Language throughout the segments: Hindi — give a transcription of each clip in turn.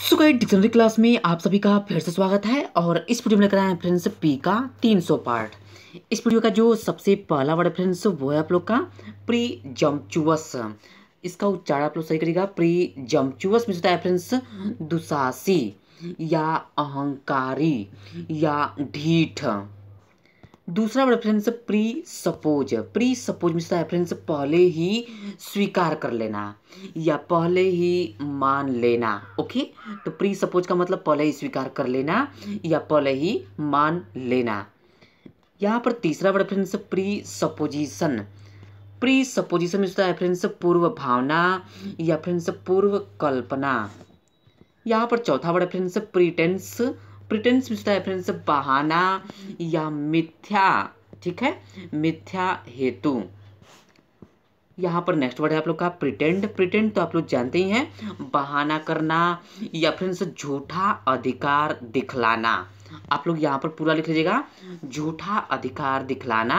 सो डिक्शनरी क्लास में आप सभी का फिर से स्वागत है और इस वीडियो में लेकर आए फ्रेंड्स पी का 300 पार्ट इस वीडियो का जो सबसे पहला वर्ड फ्रेंड्स वो है आप लोग का प्री जम्पचुअस इसका उच्चारण आप लोग सही करिएगा प्री जम्पचुअस में होता तो है फ्रेंड्स दुसासी या अहंकारी या ढीठ दूसरा reference presuppose presuppose मिलता तो है रेफरेंस पहले ही स्वीकार कर लेना या पहले ही मान लेना ओके तो प्री सपोज का मतलब पहले ही स्वीकार कर लेना या पहले ही मान लेना यहाँ पर तीसरा reference presupposition presupposition में तो है फ्रेंड्स पूर्व भावना या फ्रेंड्स पूर्व कल्पना यहाँ पर चौथा वर्ड फ्रेंड्स प्रीटेंस प्रिटेंस मिलता है फ्रेंड्स बहाना या मिथ्या ठीक है मिथ्या हेतु यहाँ पर नेक्स्ट वर्ड है आप लोग का प्रिटेंड प्रिटेंड तो आप लोग जानते ही हैं बहाना करना या फ्रेंड्स झूठा अधिकार दिखलाना आप लोग यहाँ पर पूरा लिख लीजिएगा झूठा अधिकार दिखलाना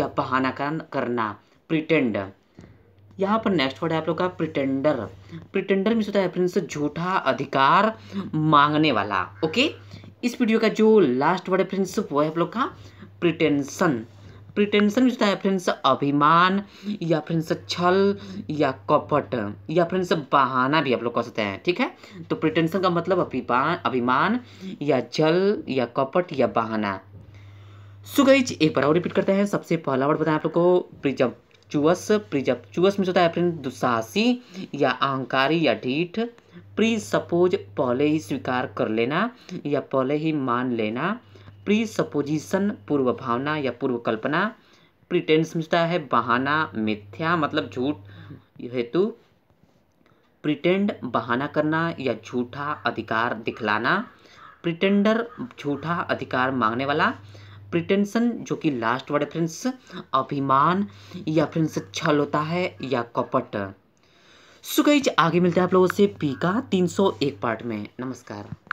या बहाना करना प्रिटेंड यहाँ पर नेक्स्ट वर्ड है आप लोग का प्रिटेंडर प्रिटेंडर में होता है फ्रेंड्स झूठा अधिकार मांगने वाला ओके इस वीडियो का जो लास्ट वर्ड है फ्रेंड्स वो है आप लोग का प्रिटेंशन प्रिटेंशन जो है फ्रेंड्स अभिमान या फ्रेंड्स छल या कपट या फ्रेंड्स बहाना भी आप लोग कह सकते हैं ठीक है तो प्रिटेंशन का मतलब अभिमान अभिमान या छल या कपट या बहाना सुगैच एक बार और रिपीट करते हैं सबसे पहला वर्ड बताएं आप लोग को प्रिजम चुअस प्रिजप चुअस में जो है फ्रेंड दुस्साहसी या अहंकारी या ढीठ प्री सपोज पहले ही स्वीकार कर लेना या पहले ही मान लेना प्री सपोजिशन पूर्व भावना या पूर्व कल्पना प्रिटेंस मिलता है बहाना मिथ्या मतलब झूठ हेतु प्रिटेंड बहाना करना या झूठा अधिकार दिखलाना प्रिटेंडर झूठा अधिकार मांगने वाला प्रिटेंशन जो कि लास्ट वर्ड फ्रेंड्स अभिमान या फ्रेंड्स छल होता है या कपट सो आगे मिलते हैं आप लोगों से पी का 301 पार्ट में नमस्कार